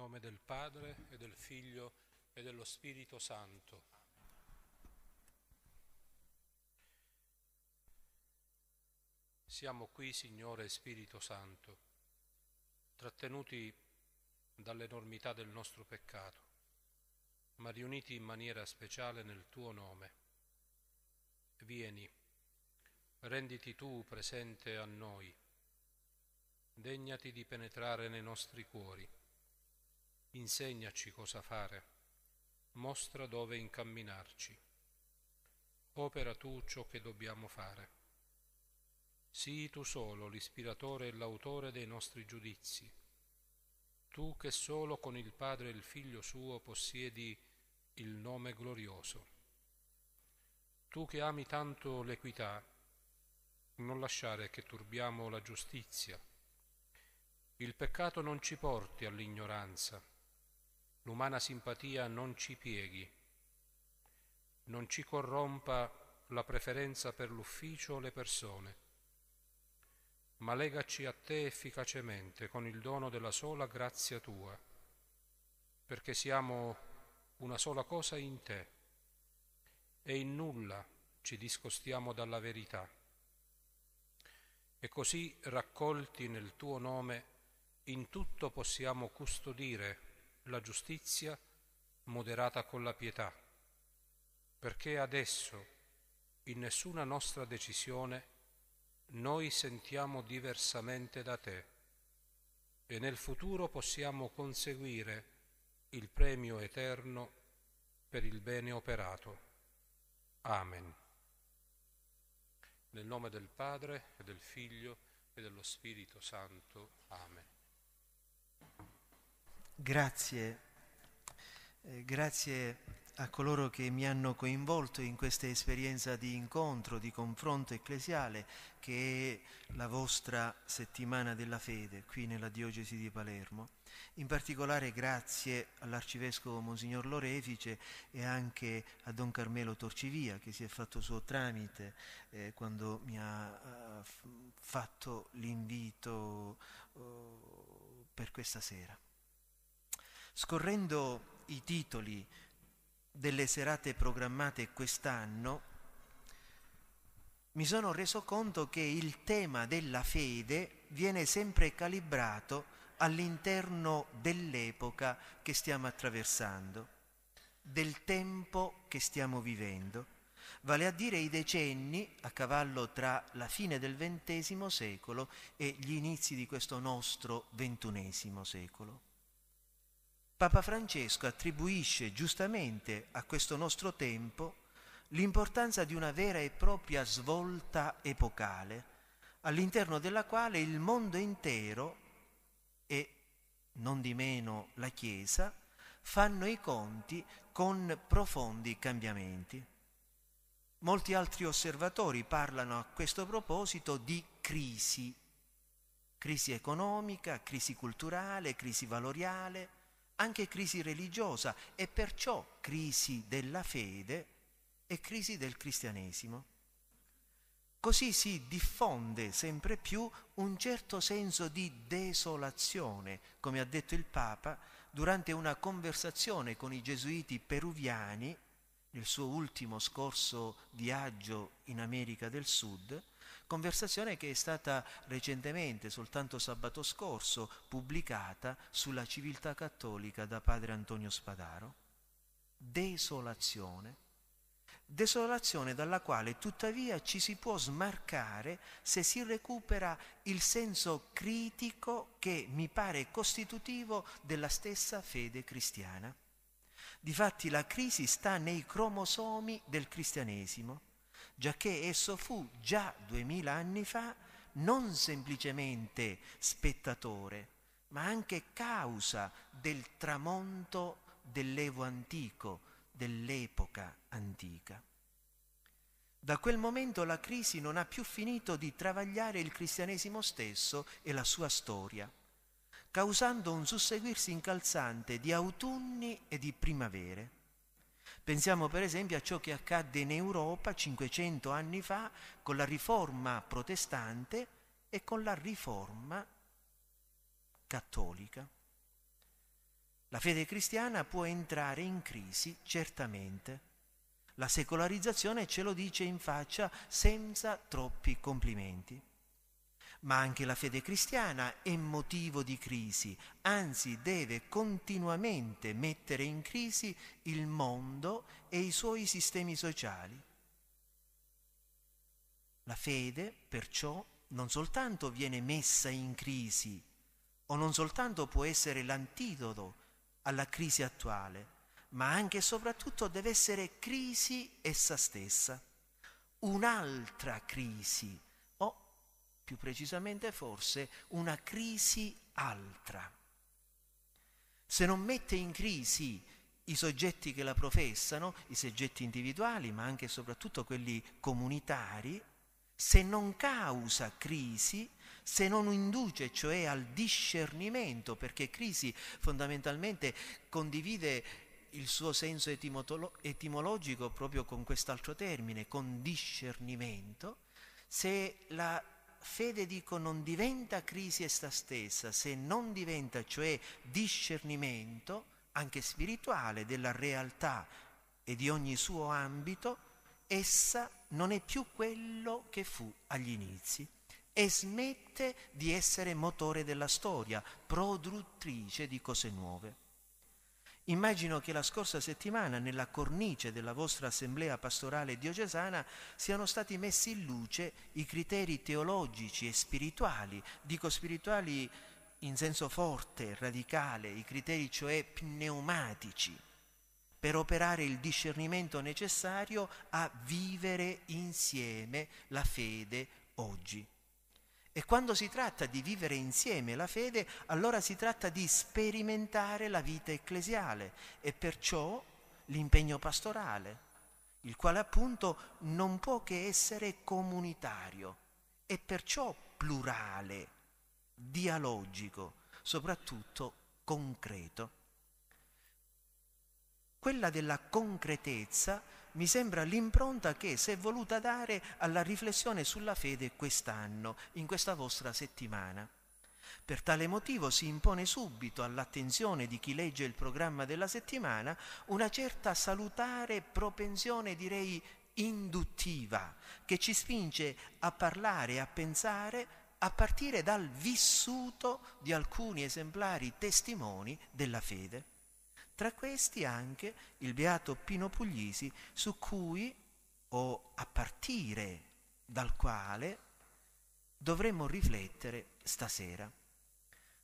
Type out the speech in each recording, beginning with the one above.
nome del Padre e del Figlio e dello Spirito Santo. Siamo qui, Signore Spirito Santo, trattenuti dall'enormità del nostro peccato, ma riuniti in maniera speciale nel tuo nome. Vieni, renditi tu presente a noi, degnati di penetrare nei nostri cuori Insegnaci cosa fare, mostra dove incamminarci. Opera tu ciò che dobbiamo fare. Sii tu solo l'ispiratore e l'autore dei nostri giudizi. Tu che solo con il Padre e il Figlio suo possiedi il nome glorioso. Tu che ami tanto l'equità, non lasciare che turbiamo la giustizia. Il peccato non ci porti all'ignoranza, l'umana simpatia non ci pieghi, non ci corrompa la preferenza per l'ufficio o le persone, ma legaci a te efficacemente con il dono della sola grazia tua, perché siamo una sola cosa in te e in nulla ci discostiamo dalla verità. E così raccolti nel tuo nome, in tutto possiamo custodire la giustizia moderata con la pietà, perché adesso in nessuna nostra decisione noi sentiamo diversamente da te e nel futuro possiamo conseguire il premio eterno per il bene operato. Amen. Nel nome del Padre e del Figlio e dello Spirito Santo. Amen. Grazie, eh, grazie a coloro che mi hanno coinvolto in questa esperienza di incontro, di confronto ecclesiale che è la vostra settimana della fede qui nella diocesi di Palermo. In particolare grazie all'arcivescovo Monsignor Lorefice e anche a Don Carmelo Torcivia che si è fatto suo tramite eh, quando mi ha uh, fatto l'invito uh, per questa sera. Scorrendo i titoli delle serate programmate quest'anno, mi sono reso conto che il tema della fede viene sempre calibrato all'interno dell'epoca che stiamo attraversando, del tempo che stiamo vivendo, vale a dire i decenni a cavallo tra la fine del XX secolo e gli inizi di questo nostro XXI secolo. Papa Francesco attribuisce giustamente a questo nostro tempo l'importanza di una vera e propria svolta epocale, all'interno della quale il mondo intero e non di meno la Chiesa fanno i conti con profondi cambiamenti. Molti altri osservatori parlano a questo proposito di crisi, crisi economica, crisi culturale, crisi valoriale, anche crisi religiosa e perciò crisi della fede e crisi del cristianesimo. Così si diffonde sempre più un certo senso di desolazione, come ha detto il Papa durante una conversazione con i gesuiti peruviani nel suo ultimo scorso viaggio in America del Sud, conversazione che è stata recentemente, soltanto sabato scorso, pubblicata sulla civiltà cattolica da padre Antonio Spadaro. Desolazione. Desolazione dalla quale tuttavia ci si può smarcare se si recupera il senso critico che mi pare costitutivo della stessa fede cristiana. Difatti la crisi sta nei cromosomi del cristianesimo, giacché esso fu già duemila anni fa non semplicemente spettatore, ma anche causa del tramonto dell'Evo antico, dell'epoca antica. Da quel momento la crisi non ha più finito di travagliare il cristianesimo stesso e la sua storia causando un susseguirsi incalzante di autunni e di primavere. Pensiamo per esempio a ciò che accadde in Europa 500 anni fa con la riforma protestante e con la riforma cattolica. La fede cristiana può entrare in crisi, certamente. La secolarizzazione ce lo dice in faccia senza troppi complimenti. Ma anche la fede cristiana è motivo di crisi, anzi deve continuamente mettere in crisi il mondo e i suoi sistemi sociali. La fede, perciò, non soltanto viene messa in crisi, o non soltanto può essere l'antidoto alla crisi attuale, ma anche e soprattutto deve essere crisi essa stessa, un'altra crisi più precisamente forse una crisi altra. Se non mette in crisi i soggetti che la professano, i soggetti individuali, ma anche e soprattutto quelli comunitari, se non causa crisi, se non induce cioè al discernimento, perché crisi fondamentalmente condivide il suo senso etimologico proprio con quest'altro termine, con discernimento, se la fede, dico, non diventa crisi essa stessa se non diventa cioè discernimento, anche spirituale, della realtà e di ogni suo ambito, essa non è più quello che fu agli inizi e smette di essere motore della storia, produttrice di cose nuove. Immagino che la scorsa settimana nella cornice della vostra assemblea pastorale diocesana siano stati messi in luce i criteri teologici e spirituali, dico spirituali in senso forte, radicale, i criteri cioè pneumatici, per operare il discernimento necessario a vivere insieme la fede oggi. E quando si tratta di vivere insieme la fede, allora si tratta di sperimentare la vita ecclesiale e perciò l'impegno pastorale, il quale appunto non può che essere comunitario e perciò plurale, dialogico, soprattutto concreto. Quella della concretezza mi sembra l'impronta che si è voluta dare alla riflessione sulla fede quest'anno, in questa vostra settimana. Per tale motivo si impone subito all'attenzione di chi legge il programma della settimana una certa salutare propensione, direi induttiva, che ci spinge a parlare e a pensare a partire dal vissuto di alcuni esemplari testimoni della fede tra questi anche il beato Pino Puglisi, su cui o a partire dal quale dovremmo riflettere stasera.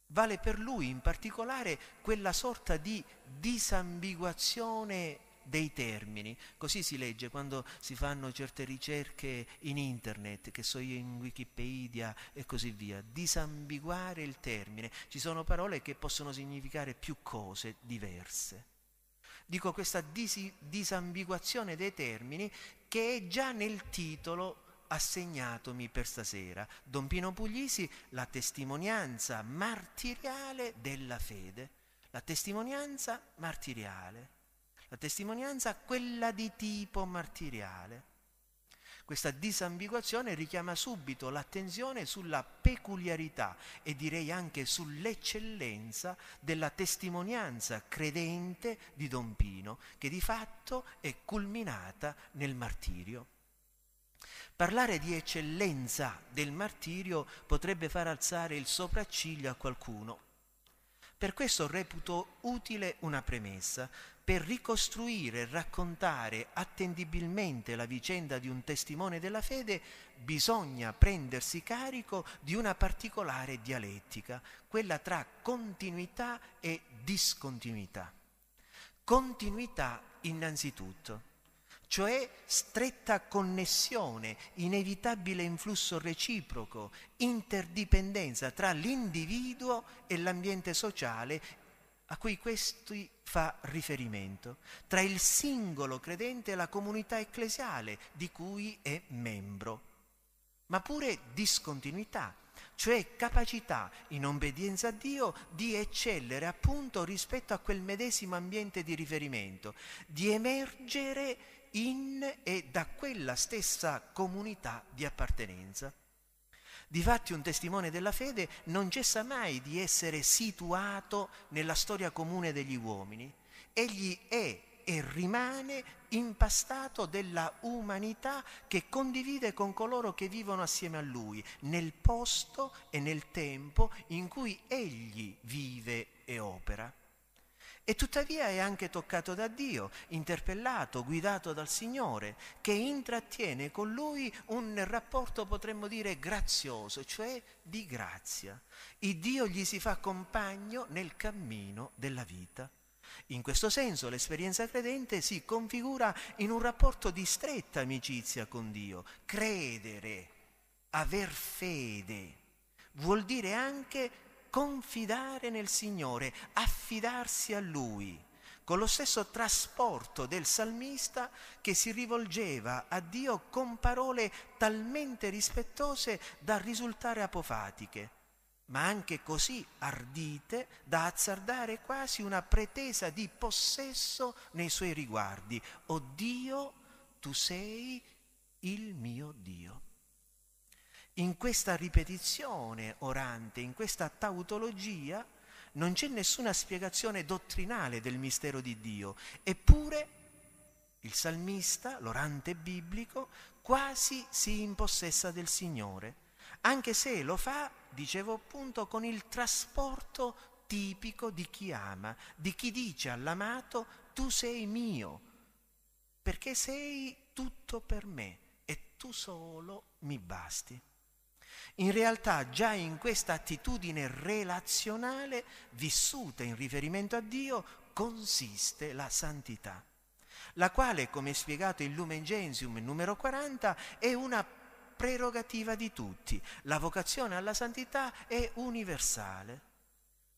Vale per lui in particolare quella sorta di disambiguazione dei termini. Così si legge quando si fanno certe ricerche in internet, che so io in Wikipedia e così via. Disambiguare il termine. Ci sono parole che possono significare più cose diverse. Dico questa dis- disambiguazione dei termini che è già nel titolo assegnatomi per stasera. Don Pino Puglisi, la testimonianza martiriale della fede. La testimonianza martiriale. La testimonianza quella di tipo martiriale. Questa disambiguazione richiama subito l'attenzione sulla peculiarità e direi anche sull'eccellenza della testimonianza credente di Don Pino, che di fatto è culminata nel martirio. Parlare di eccellenza del martirio potrebbe far alzare il sopracciglio a qualcuno, per questo reputo utile una premessa per ricostruire e raccontare attendibilmente la vicenda di un testimone della fede, bisogna prendersi carico di una particolare dialettica, quella tra continuità e discontinuità. Continuità innanzitutto cioè stretta connessione, inevitabile influsso reciproco, interdipendenza tra l'individuo e l'ambiente sociale a cui questi fa riferimento, tra il singolo credente e la comunità ecclesiale di cui è membro, ma pure discontinuità, cioè capacità, in obbedienza a Dio, di eccellere appunto rispetto a quel medesimo ambiente di riferimento, di emergere in e da quella stessa comunità di appartenenza. Difatti un testimone della fede non cessa mai di essere situato nella storia comune degli uomini. Egli è e rimane impastato della umanità che condivide con coloro che vivono assieme a lui, nel posto e nel tempo in cui egli vive e opera. E tuttavia è anche toccato da Dio, interpellato, guidato dal Signore, che intrattiene con Lui un rapporto, potremmo dire, grazioso, cioè di grazia. Il Dio gli si fa compagno nel cammino della vita. In questo senso l'esperienza credente si configura in un rapporto di stretta amicizia con Dio. Credere, aver fede, vuol dire anche confidare nel Signore, affidarsi a Lui, con lo stesso trasporto del salmista che si rivolgeva a Dio con parole talmente rispettose da risultare apofatiche, ma anche così ardite da azzardare quasi una pretesa di possesso nei suoi riguardi. O Dio, tu sei il mio Dio in questa ripetizione orante, in questa tautologia, non c'è nessuna spiegazione dottrinale del mistero di Dio, eppure il salmista, l'orante biblico, quasi si impossessa del Signore, anche se lo fa, dicevo appunto, con il trasporto tipico di chi ama, di chi dice all'amato tu sei mio, perché sei tutto per me e tu solo mi basti. In realtà già in questa attitudine relazionale vissuta in riferimento a Dio consiste la santità, la quale, come spiegato in Lumen Gentium numero 40, è una prerogativa di tutti. La vocazione alla santità è universale,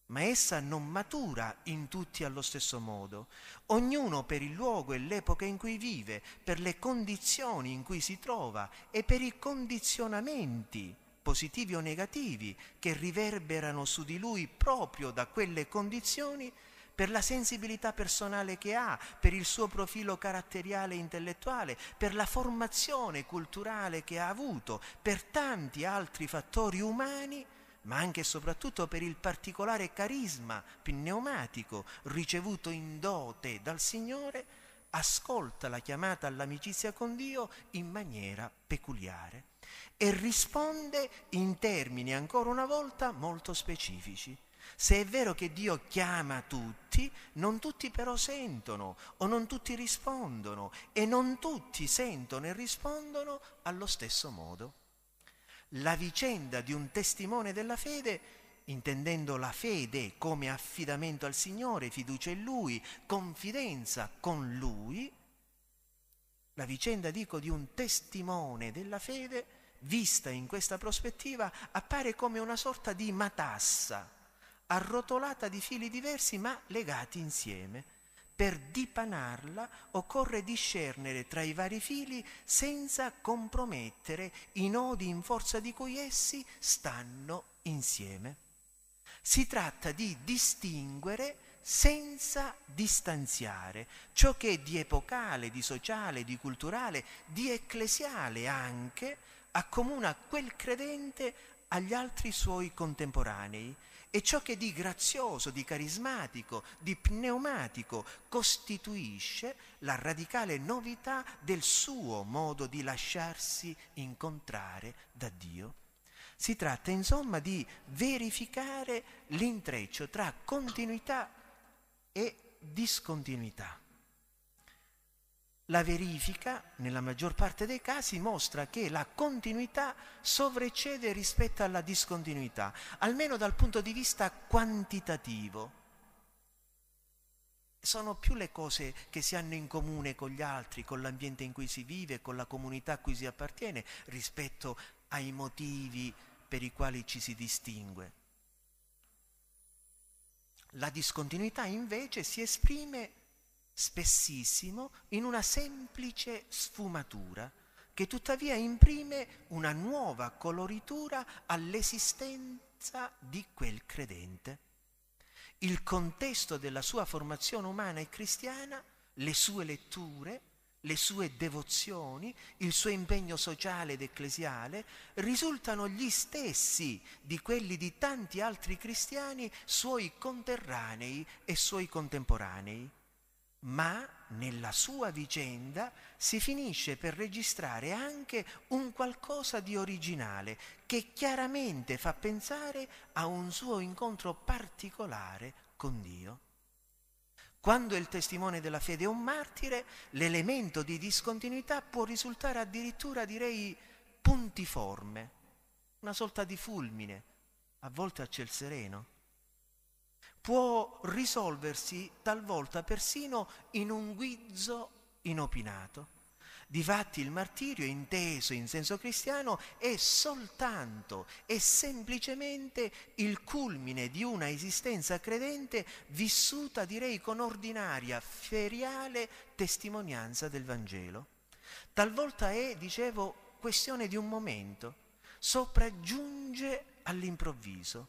ma essa non matura in tutti allo stesso modo. Ognuno per il luogo e l'epoca in cui vive, per le condizioni in cui si trova e per i condizionamenti positivi o negativi, che riverberano su di lui proprio da quelle condizioni per la sensibilità personale che ha, per il suo profilo caratteriale e intellettuale, per la formazione culturale che ha avuto, per tanti altri fattori umani, ma anche e soprattutto per il particolare carisma pneumatico ricevuto in dote dal Signore, ascolta la chiamata all'amicizia con Dio in maniera peculiare e risponde in termini ancora una volta molto specifici. Se è vero che Dio chiama tutti, non tutti però sentono o non tutti rispondono e non tutti sentono e rispondono allo stesso modo. La vicenda di un testimone della fede intendendo la fede come affidamento al Signore, fiducia in Lui, confidenza con Lui, la vicenda, dico, di un testimone della fede vista in questa prospettiva, appare come una sorta di matassa, arrotolata di fili diversi ma legati insieme. Per dipanarla occorre discernere tra i vari fili senza compromettere i nodi in forza di cui essi stanno insieme. Si tratta di distinguere senza distanziare ciò che è di epocale, di sociale, di culturale, di ecclesiale anche accomuna quel credente agli altri suoi contemporanei e ciò che di grazioso, di carismatico, di pneumatico costituisce la radicale novità del suo modo di lasciarsi incontrare da Dio. Si tratta insomma di verificare l'intreccio tra continuità e discontinuità. La verifica, nella maggior parte dei casi, mostra che la continuità sovreccede rispetto alla discontinuità, almeno dal punto di vista quantitativo. Sono più le cose che si hanno in comune con gli altri, con l'ambiente in cui si vive, con la comunità a cui si appartiene, rispetto ai motivi per i quali ci si distingue. La discontinuità invece si esprime spessissimo in una semplice sfumatura che tuttavia imprime una nuova coloritura all'esistenza di quel credente. Il contesto della sua formazione umana e cristiana, le sue letture, le sue devozioni, il suo impegno sociale ed ecclesiale risultano gli stessi di quelli di tanti altri cristiani suoi conterranei e suoi contemporanei ma nella sua vicenda si finisce per registrare anche un qualcosa di originale che chiaramente fa pensare a un suo incontro particolare con Dio. Quando il testimone della fede è un martire, l'elemento di discontinuità può risultare addirittura, direi, puntiforme, una sorta di fulmine, a volte a ciel sereno può risolversi talvolta persino in un guizzo inopinato. Difatti il martirio inteso in senso cristiano è soltanto e semplicemente il culmine di una esistenza credente vissuta direi con ordinaria, feriale testimonianza del Vangelo. Talvolta è, dicevo, questione di un momento, sopraggiunge all'improvviso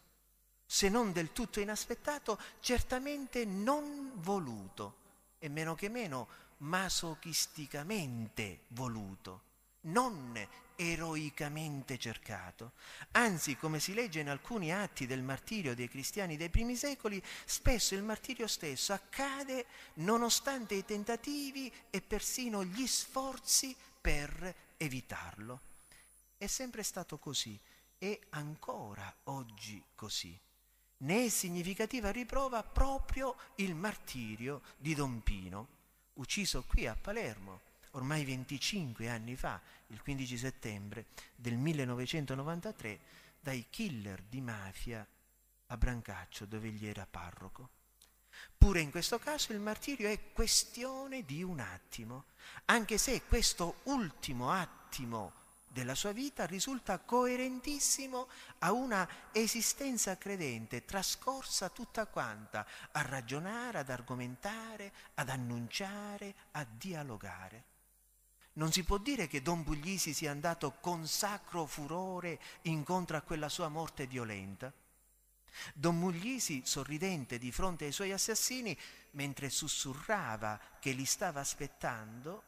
se non del tutto inaspettato, certamente non voluto e meno che meno masochisticamente voluto, non eroicamente cercato. Anzi, come si legge in alcuni atti del martirio dei cristiani dei primi secoli, spesso il martirio stesso accade nonostante i tentativi e persino gli sforzi per evitarlo. È sempre stato così e ancora oggi così né significativa riprova proprio il martirio di Don Pino, ucciso qui a Palermo ormai 25 anni fa, il 15 settembre del 1993, dai killer di mafia a Brancaccio dove gli era parroco. Pure in questo caso il martirio è questione di un attimo, anche se questo ultimo attimo della sua vita risulta coerentissimo a una esistenza credente trascorsa tutta quanta a ragionare, ad argomentare, ad annunciare, a dialogare. Non si può dire che Don Buglisi sia andato con sacro furore incontro a quella sua morte violenta. Don Buglisi, sorridente di fronte ai suoi assassini, mentre sussurrava che li stava aspettando,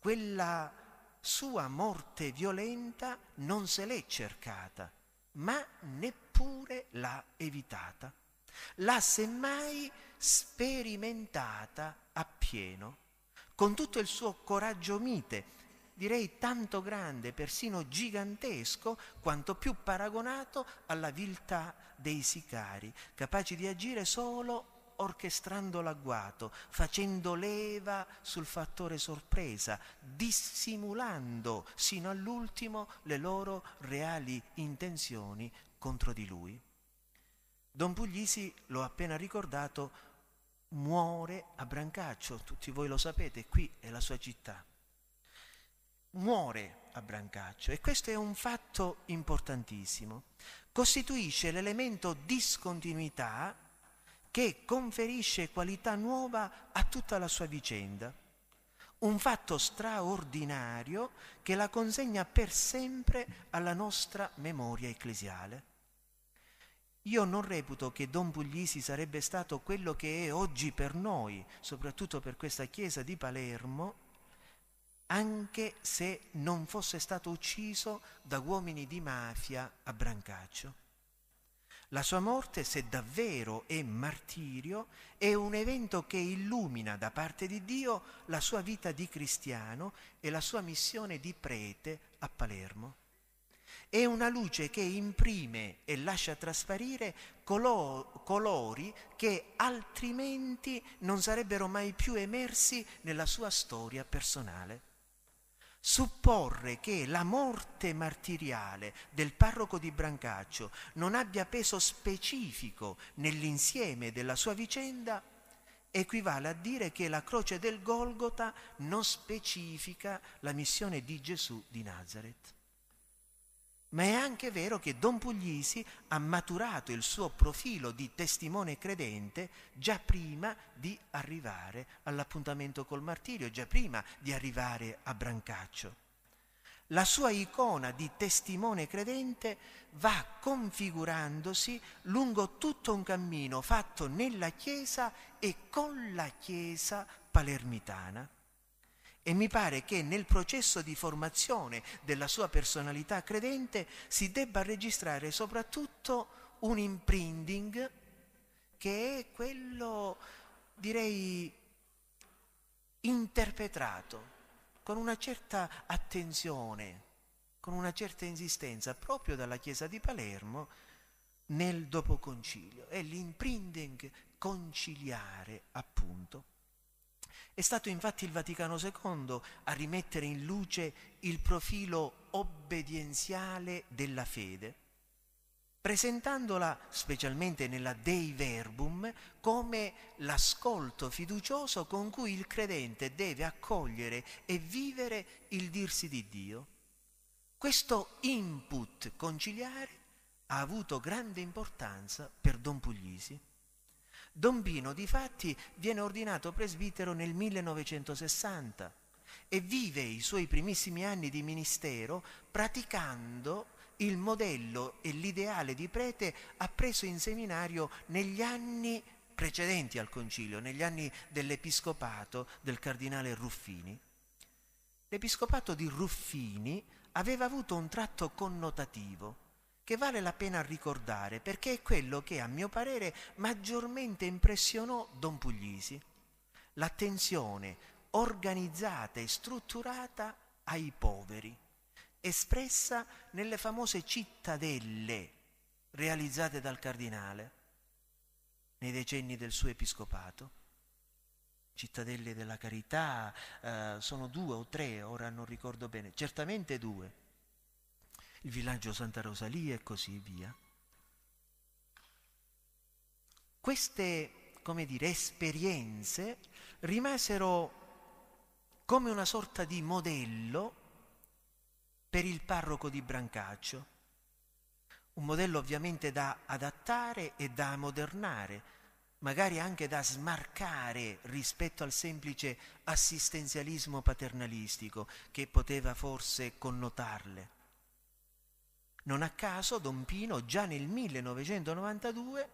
quella sua morte violenta non se l'è cercata, ma neppure l'ha evitata. L'ha semmai sperimentata appieno, con tutto il suo coraggio mite, direi tanto grande, persino gigantesco, quanto più paragonato alla viltà dei sicari, capaci di agire solo orchestrando l'agguato, facendo leva sul fattore sorpresa, dissimulando sino all'ultimo le loro reali intenzioni contro di lui. Don Puglisi, l'ho appena ricordato, muore a Brancaccio, tutti voi lo sapete, qui è la sua città. Muore a Brancaccio e questo è un fatto importantissimo. Costituisce l'elemento discontinuità che conferisce qualità nuova a tutta la sua vicenda. Un fatto straordinario che la consegna per sempre alla nostra memoria ecclesiale. Io non reputo che Don Puglisi sarebbe stato quello che è oggi per noi, soprattutto per questa chiesa di Palermo, anche se non fosse stato ucciso da uomini di mafia a Brancaccio. La sua morte, se davvero è martirio, è un evento che illumina da parte di Dio la sua vita di cristiano e la sua missione di prete a Palermo. È una luce che imprime e lascia trasparire colori che altrimenti non sarebbero mai più emersi nella sua storia personale. Supporre che la morte martiriale del parroco di Brancaccio non abbia peso specifico nell'insieme della sua vicenda equivale a dire che la croce del Golgota non specifica la missione di Gesù di Nazareth. Ma è anche vero che Don Puglisi ha maturato il suo profilo di testimone credente già prima di arrivare all'appuntamento col martirio, già prima di arrivare a Brancaccio. La sua icona di testimone credente va configurandosi lungo tutto un cammino fatto nella Chiesa e con la Chiesa palermitana. E mi pare che nel processo di formazione della sua personalità credente si debba registrare soprattutto un imprinting che è quello, direi, interpretato con una certa attenzione, con una certa insistenza proprio dalla Chiesa di Palermo nel dopoconcilio. È l'imprinting conciliare, appunto. È stato infatti il Vaticano II a rimettere in luce il profilo obbedienziale della fede, presentandola, specialmente nella Dei Verbum, come l'ascolto fiducioso con cui il credente deve accogliere e vivere il dirsi di Dio. Questo input conciliare ha avuto grande importanza per Don Puglisi. Dombino, difatti, viene ordinato presbitero nel 1960 e vive i suoi primissimi anni di ministero praticando il modello e l'ideale di prete appreso in seminario negli anni precedenti al concilio, negli anni dell'episcopato del cardinale Ruffini. L'episcopato di Ruffini aveva avuto un tratto connotativo, che vale la pena ricordare perché è quello che a mio parere maggiormente impressionò Don Puglisi, l'attenzione organizzata e strutturata ai poveri, espressa nelle famose cittadelle realizzate dal cardinale nei decenni del suo episcopato. Cittadelle della carità, eh, sono due o tre, ora non ricordo bene, certamente due il villaggio Santa Rosalia e così via. Queste, come dire, esperienze rimasero come una sorta di modello per il parroco di Brancaccio, un modello ovviamente da adattare e da modernare, magari anche da smarcare rispetto al semplice assistenzialismo paternalistico che poteva forse connotarle. Non a caso Don Pino già nel 1992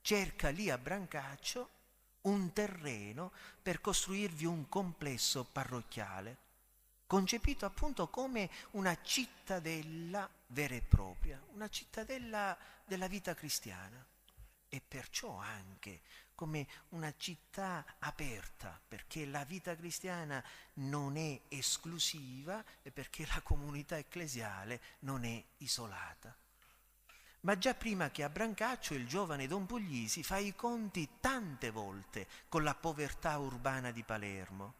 cerca lì a Brancaccio un terreno per costruirvi un complesso parrocchiale, concepito appunto come una cittadella vera e propria, una cittadella della vita cristiana e perciò anche come una città aperta, perché la vita cristiana non è esclusiva e perché la comunità ecclesiale non è isolata. Ma già prima che a Brancaccio il giovane Don Puglisi fa i conti tante volte con la povertà urbana di Palermo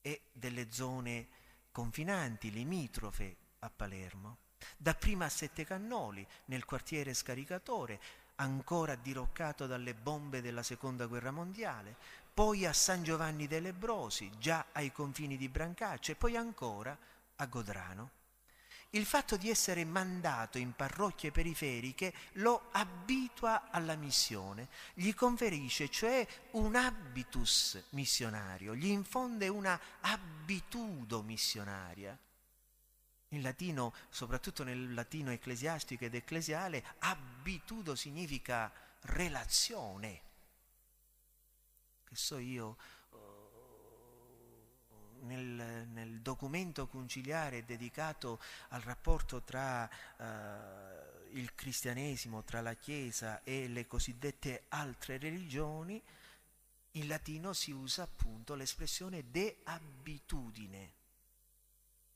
e delle zone confinanti, limitrofe a Palermo. Dapprima a Sette Cannoli, nel quartiere Scaricatore, ancora diroccato dalle bombe della seconda guerra mondiale, poi a San Giovanni dei Lebrosi, già ai confini di Brancaccio, e poi ancora a Godrano. Il fatto di essere mandato in parrocchie periferiche lo abitua alla missione, gli conferisce cioè un habitus missionario, gli infonde una abitudo missionaria. In latino, soprattutto nel latino ecclesiastico ed ecclesiale, abitudo significa relazione. Che so io, eh, nel, nel documento conciliare dedicato al rapporto tra eh, il cristianesimo, tra la Chiesa e le cosiddette altre religioni, in latino si usa appunto l'espressione de abitudine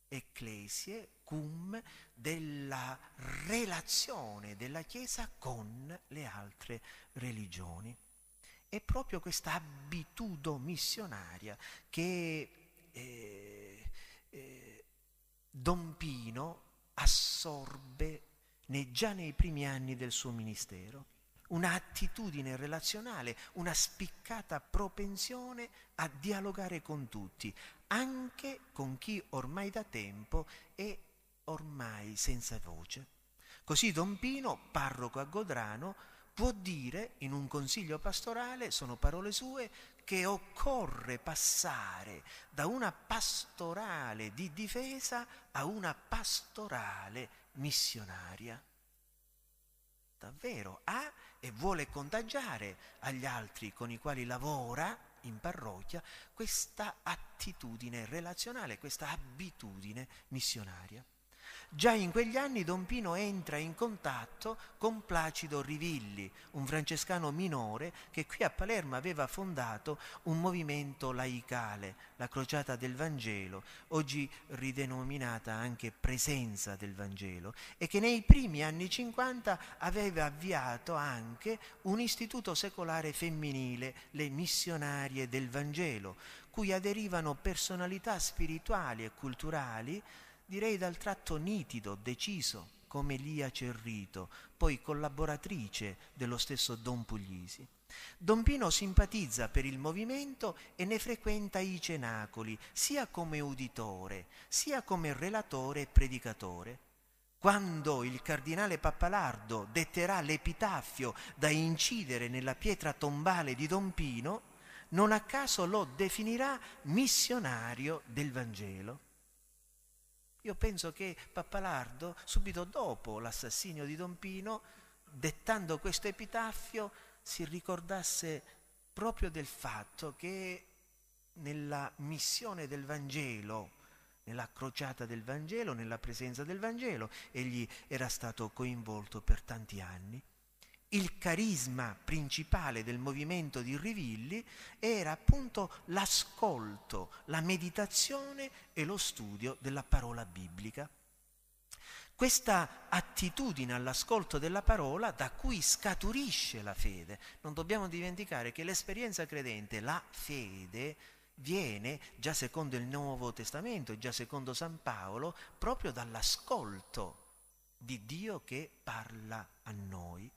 ecclesie, cum, della relazione della Chiesa con le altre religioni. È proprio questa abitudine missionaria che eh, eh, Don Pino assorbe nei, già nei primi anni del suo ministero un'attitudine relazionale, una spiccata propensione a dialogare con tutti, anche con chi ormai da tempo è ormai senza voce. Così Don Pino, parroco a Godrano, può dire in un consiglio pastorale, sono parole sue, che occorre passare da una pastorale di difesa a una pastorale missionaria. Davvero, ha e vuole contagiare agli altri con i quali lavora in parrocchia questa attitudine relazionale, questa abitudine missionaria. Già in quegli anni Don Pino entra in contatto con Placido Rivilli, un francescano minore che qui a Palermo aveva fondato un movimento laicale, la Crociata del Vangelo, oggi ridenominata anche Presenza del Vangelo, e che nei primi anni 50 aveva avviato anche un istituto secolare femminile, le missionarie del Vangelo, cui aderivano personalità spirituali e culturali direi dal tratto nitido, deciso, come Lia Cerrito, poi collaboratrice dello stesso Don Puglisi. Don Pino simpatizza per il movimento e ne frequenta i cenacoli, sia come uditore, sia come relatore e predicatore. Quando il cardinale Pappalardo detterà l'epitaffio da incidere nella pietra tombale di Don Pino, non a caso lo definirà missionario del Vangelo. Io penso che Pappalardo, subito dopo l'assassinio di Don Pino, dettando questo epitaffio, si ricordasse proprio del fatto che nella missione del Vangelo, nella crociata del Vangelo, nella presenza del Vangelo, egli era stato coinvolto per tanti anni. Il carisma principale del movimento di Rivilli era appunto l'ascolto, la meditazione e lo studio della parola biblica. Questa attitudine all'ascolto della parola da cui scaturisce la fede. Non dobbiamo dimenticare che l'esperienza credente, la fede, viene, già secondo il Nuovo Testamento, già secondo San Paolo, proprio dall'ascolto di Dio che parla a noi.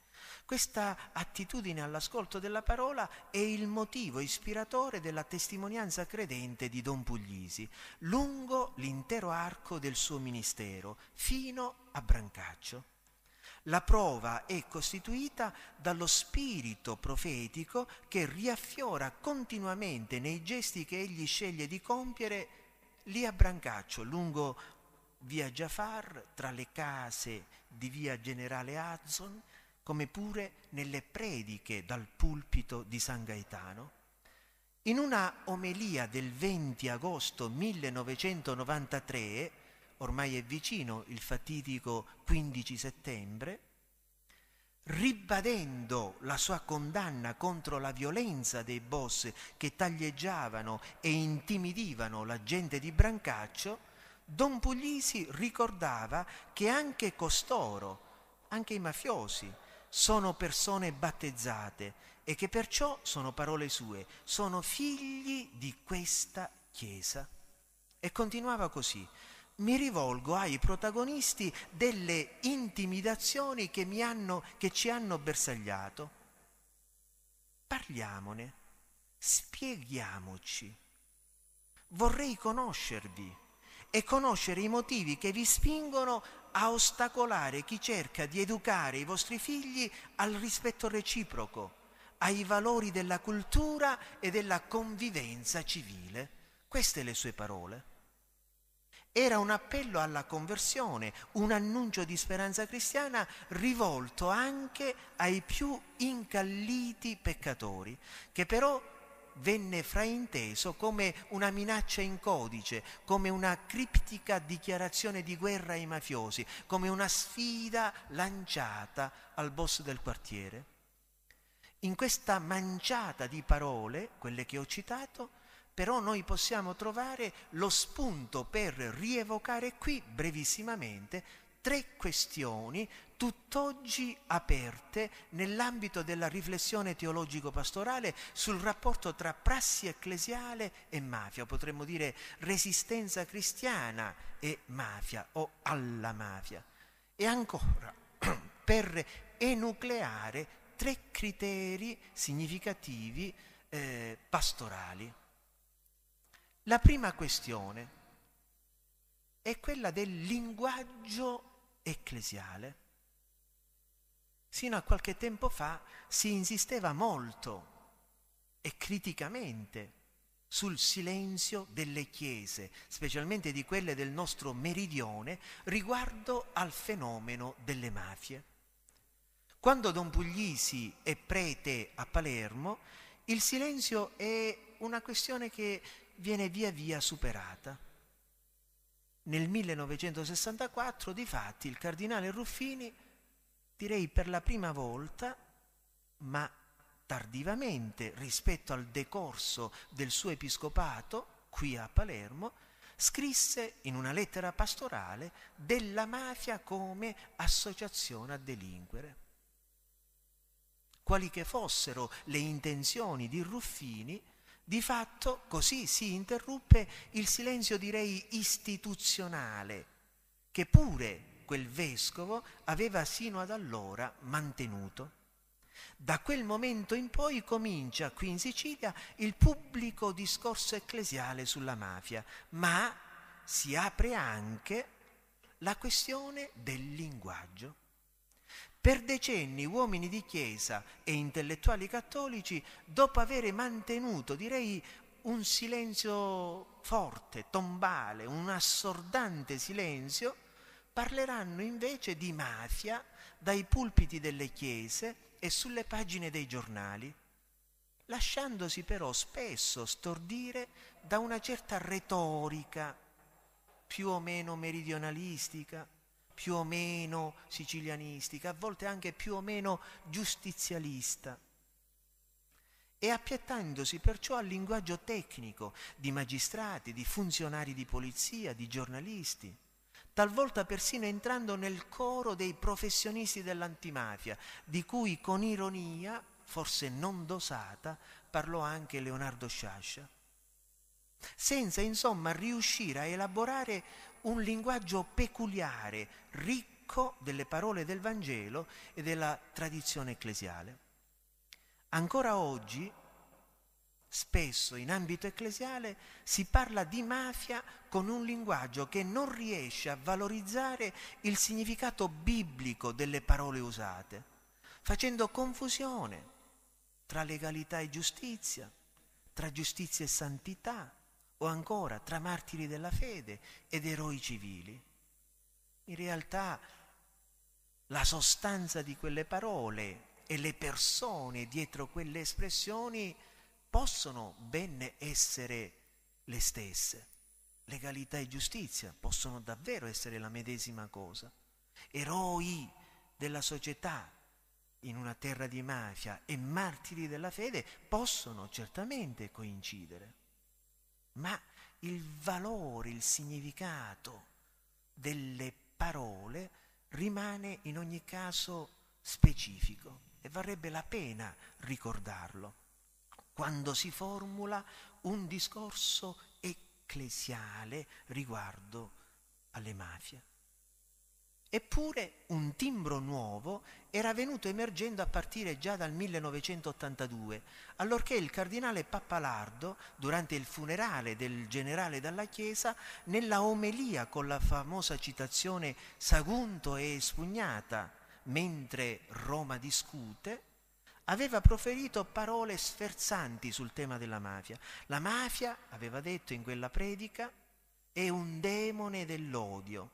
Questa attitudine all'ascolto della parola è il motivo ispiratore della testimonianza credente di Don Puglisi, lungo l'intero arco del suo ministero, fino a Brancaccio. La prova è costituita dallo spirito profetico che riaffiora continuamente nei gesti che egli sceglie di compiere lì a Brancaccio, lungo via Jafar, tra le case di via Generale Azzon, come pure nelle prediche dal pulpito di San Gaetano, in una omelia del 20 agosto 1993, ormai è vicino il fatidico 15 settembre, ribadendo la sua condanna contro la violenza dei boss che taglieggiavano e intimidivano la gente di Brancaccio, Don Puglisi ricordava che anche costoro, anche i mafiosi, sono persone battezzate e che perciò sono parole sue, sono figli di questa Chiesa. E continuava così, mi rivolgo ai protagonisti delle intimidazioni che, hanno, che ci hanno bersagliato. Parliamone, spieghiamoci. Vorrei conoscervi e conoscere i motivi che vi spingono a ostacolare chi cerca di educare i vostri figli al rispetto reciproco, ai valori della cultura e della convivenza civile. Queste le sue parole. Era un appello alla conversione, un annuncio di speranza cristiana rivolto anche ai più incalliti peccatori, che però venne frainteso come una minaccia in codice, come una criptica dichiarazione di guerra ai mafiosi, come una sfida lanciata al boss del quartiere. In questa manciata di parole, quelle che ho citato, però noi possiamo trovare lo spunto per rievocare qui brevissimamente tre questioni tutt'oggi aperte nell'ambito della riflessione teologico-pastorale sul rapporto tra prassi ecclesiale e mafia, potremmo dire resistenza cristiana e mafia o alla mafia. E ancora, per enucleare tre criteri significativi eh, pastorali. La prima questione è quella del linguaggio ecclesiale. Sino a qualche tempo fa si insisteva molto e criticamente sul silenzio delle chiese, specialmente di quelle del nostro meridione, riguardo al fenomeno delle mafie. Quando Don Puglisi è prete a Palermo, il silenzio è una questione che viene via via superata. Nel 1964, di fatti, il cardinale Ruffini direi per la prima volta, ma tardivamente rispetto al decorso del suo episcopato, qui a Palermo, scrisse in una lettera pastorale della mafia come associazione a delinquere. Quali che fossero le intenzioni di Ruffini, di fatto così si interruppe il silenzio direi istituzionale, che pure quel vescovo aveva sino ad allora mantenuto. Da quel momento in poi comincia qui in Sicilia il pubblico discorso ecclesiale sulla mafia, ma si apre anche la questione del linguaggio. Per decenni uomini di chiesa e intellettuali cattolici, dopo avere mantenuto, direi, un silenzio forte, tombale, un assordante silenzio, parleranno invece di mafia dai pulpiti delle chiese e sulle pagine dei giornali, lasciandosi però spesso stordire da una certa retorica più o meno meridionalistica, più o meno sicilianistica, a volte anche più o meno giustizialista e appiattandosi perciò al linguaggio tecnico di magistrati, di funzionari di polizia, di giornalisti talvolta persino entrando nel coro dei professionisti dell'antimafia, di cui con ironia, forse non dosata, parlò anche Leonardo Sciascia, senza insomma riuscire a elaborare un linguaggio peculiare, ricco delle parole del Vangelo e della tradizione ecclesiale. Ancora oggi spesso in ambito ecclesiale si parla di mafia con un linguaggio che non riesce a valorizzare il significato biblico delle parole usate, facendo confusione tra legalità e giustizia, tra giustizia e santità o ancora tra martiri della fede ed eroi civili. In realtà la sostanza di quelle parole e le persone dietro quelle espressioni possono ben essere le stesse. Legalità e giustizia possono davvero essere la medesima cosa. Eroi della società in una terra di mafia e martiri della fede possono certamente coincidere, ma il valore, il significato delle parole rimane in ogni caso specifico e varrebbe la pena ricordarlo quando si formula un discorso ecclesiale riguardo alle mafie. Eppure un timbro nuovo era venuto emergendo a partire già dal 1982, allorché il cardinale Pappalardo, durante il funerale del generale dalla Chiesa, nella omelia con la famosa citazione Sagunto e espugnata, mentre Roma discute, aveva proferito parole sferzanti sul tema della mafia. La mafia, aveva detto in quella predica, è un demone dell'odio,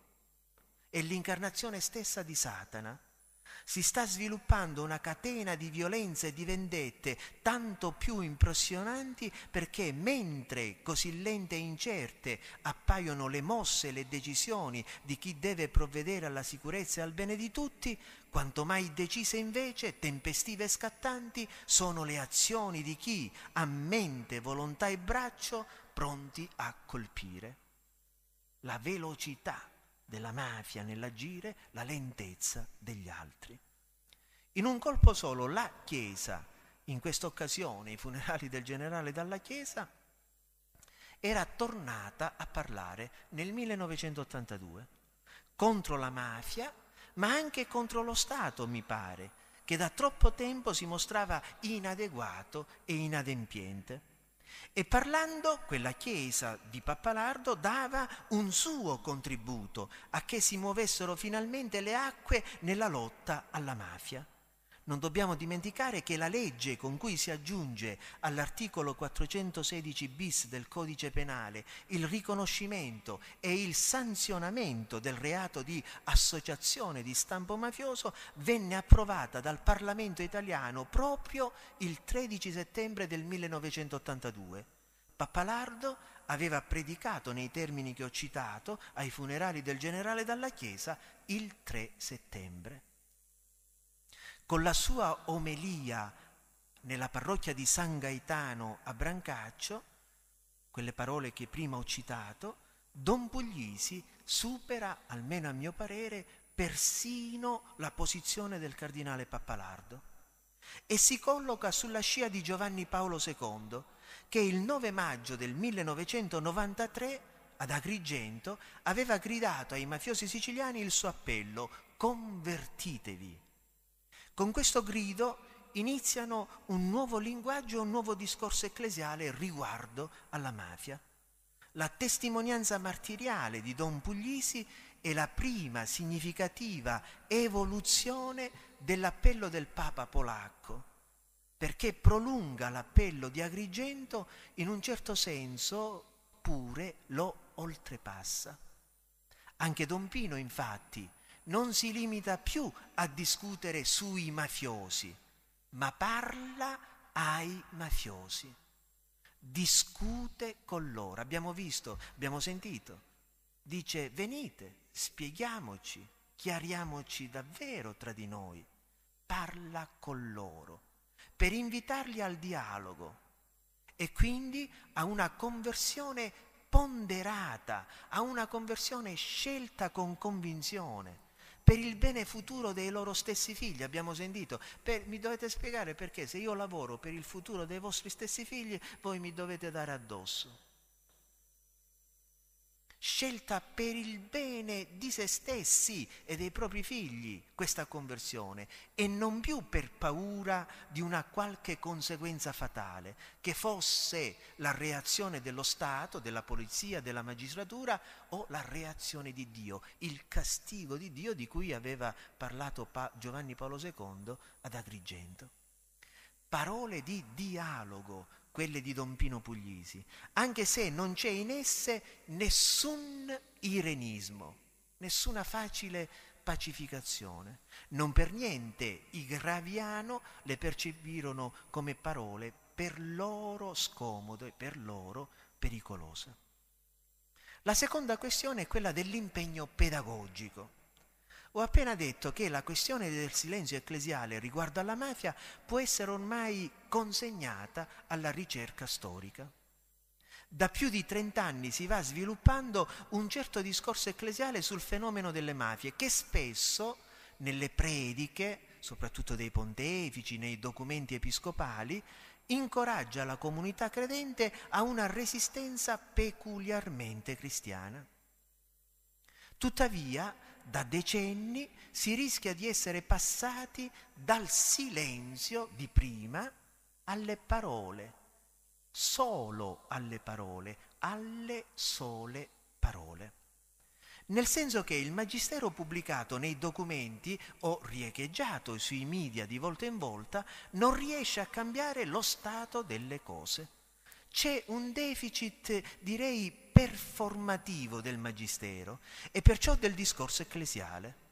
è l'incarnazione stessa di Satana si sta sviluppando una catena di violenze e di vendette tanto più impressionanti perché mentre così lente e incerte appaiono le mosse e le decisioni di chi deve provvedere alla sicurezza e al bene di tutti, quanto mai decise invece, tempestive e scattanti, sono le azioni di chi ha mente, volontà e braccio pronti a colpire. La velocità della mafia nell'agire la lentezza degli altri. In un colpo solo la Chiesa, in questa occasione i funerali del generale dalla Chiesa, era tornata a parlare nel 1982 contro la mafia, ma anche contro lo Stato, mi pare, che da troppo tempo si mostrava inadeguato e inadempiente. E parlando, quella chiesa di Pappalardo dava un suo contributo a che si muovessero finalmente le acque nella lotta alla mafia. Non dobbiamo dimenticare che la legge con cui si aggiunge all'articolo 416 bis del codice penale il riconoscimento e il sanzionamento del reato di associazione di stampo mafioso venne approvata dal Parlamento italiano proprio il 13 settembre del 1982. Pappalardo aveva predicato nei termini che ho citato ai funerali del generale dalla Chiesa il 3 settembre. Con la sua omelia nella parrocchia di San Gaetano a Brancaccio, quelle parole che prima ho citato, Don Puglisi supera, almeno a mio parere, persino la posizione del cardinale Pappalardo e si colloca sulla scia di Giovanni Paolo II, che il 9 maggio del 1993 ad Agrigento aveva gridato ai mafiosi siciliani il suo appello convertitevi. Con questo grido iniziano un nuovo linguaggio, un nuovo discorso ecclesiale riguardo alla mafia. La testimonianza martiriale di Don Puglisi è la prima significativa evoluzione dell'appello del Papa polacco, perché prolunga l'appello di Agrigento in un certo senso pure lo oltrepassa. Anche Don Pino, infatti, non si limita più a discutere sui mafiosi, ma parla ai mafiosi, discute con loro. Abbiamo visto, abbiamo sentito, dice venite, spieghiamoci, chiariamoci davvero tra di noi, parla con loro, per invitarli al dialogo e quindi a una conversione ponderata, a una conversione scelta con convinzione per il bene futuro dei loro stessi figli, abbiamo sentito. Per, mi dovete spiegare perché se io lavoro per il futuro dei vostri stessi figli, voi mi dovete dare addosso scelta per il bene di se stessi e dei propri figli questa conversione e non più per paura di una qualche conseguenza fatale, che fosse la reazione dello Stato, della polizia, della magistratura o la reazione di Dio, il castigo di Dio di cui aveva parlato pa- Giovanni Paolo II ad Agrigento. Parole di dialogo quelle di Don Pino Puglisi, anche se non c'è in esse nessun irenismo, nessuna facile pacificazione. Non per niente i Graviano le percepirono come parole per loro scomode, per loro pericolose. La seconda questione è quella dell'impegno pedagogico. Ho appena detto che la questione del silenzio ecclesiale riguardo alla mafia può essere ormai consegnata alla ricerca storica. Da più di 30 anni si va sviluppando un certo discorso ecclesiale sul fenomeno delle mafie che spesso nelle prediche, soprattutto dei pontefici, nei documenti episcopali, incoraggia la comunità credente a una resistenza peculiarmente cristiana. Tuttavia, da decenni si rischia di essere passati dal silenzio di prima alle parole, solo alle parole, alle sole parole. Nel senso che il magistero pubblicato nei documenti o riecheggiato sui media di volta in volta non riesce a cambiare lo stato delle cose. C'è un deficit, direi, performativo del magistero e perciò del discorso ecclesiale.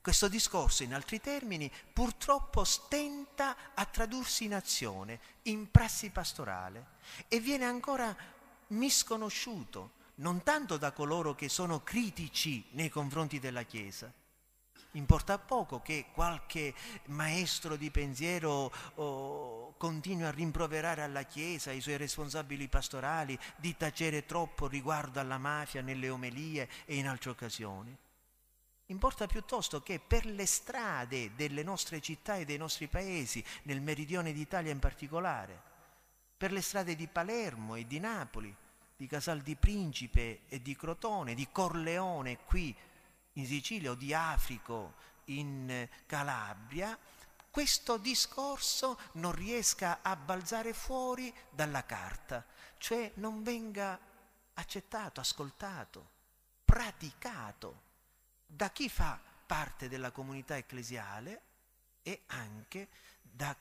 Questo discorso, in altri termini, purtroppo stenta a tradursi in azione, in prassi pastorale e viene ancora misconosciuto, non tanto da coloro che sono critici nei confronti della Chiesa, Importa poco che qualche maestro di pensiero oh, continui a rimproverare alla Chiesa, ai suoi responsabili pastorali, di tacere troppo riguardo alla mafia nelle omelie e in altre occasioni. Importa piuttosto che per le strade delle nostre città e dei nostri paesi, nel meridione d'Italia in particolare, per le strade di Palermo e di Napoli, di Casal di Principe e di Crotone, di Corleone qui in Sicilia o di Africo in eh, Calabria, questo discorso non riesca a balzare fuori dalla carta, cioè non venga accettato, ascoltato, praticato da chi fa parte della comunità ecclesiale e anche da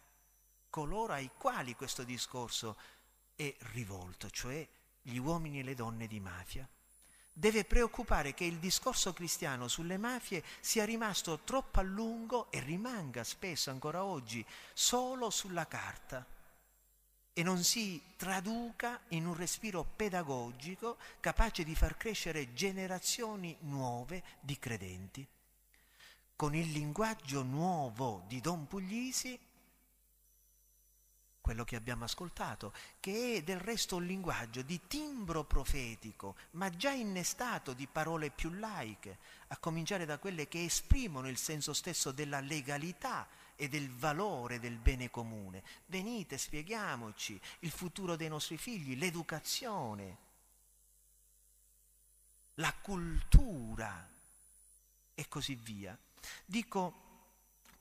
coloro ai quali questo discorso è rivolto, cioè gli uomini e le donne di mafia deve preoccupare che il discorso cristiano sulle mafie sia rimasto troppo a lungo e rimanga spesso ancora oggi solo sulla carta e non si traduca in un respiro pedagogico capace di far crescere generazioni nuove di credenti. Con il linguaggio nuovo di Don Puglisi quello che abbiamo ascoltato, che è del resto un linguaggio di timbro profetico, ma già innestato di parole più laiche, a cominciare da quelle che esprimono il senso stesso della legalità e del valore del bene comune. Venite, spieghiamoci il futuro dei nostri figli, l'educazione, la cultura e così via. Dico,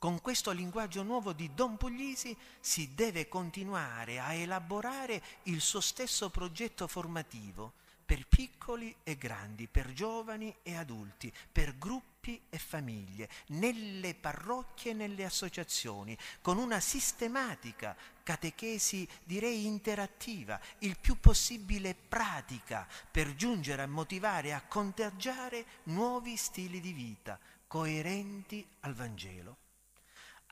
con questo linguaggio nuovo di Don Puglisi si deve continuare a elaborare il suo stesso progetto formativo per piccoli e grandi, per giovani e adulti, per gruppi e famiglie, nelle parrocchie e nelle associazioni, con una sistematica catechesi direi interattiva, il più possibile pratica, per giungere a motivare e a contagiare nuovi stili di vita coerenti al Vangelo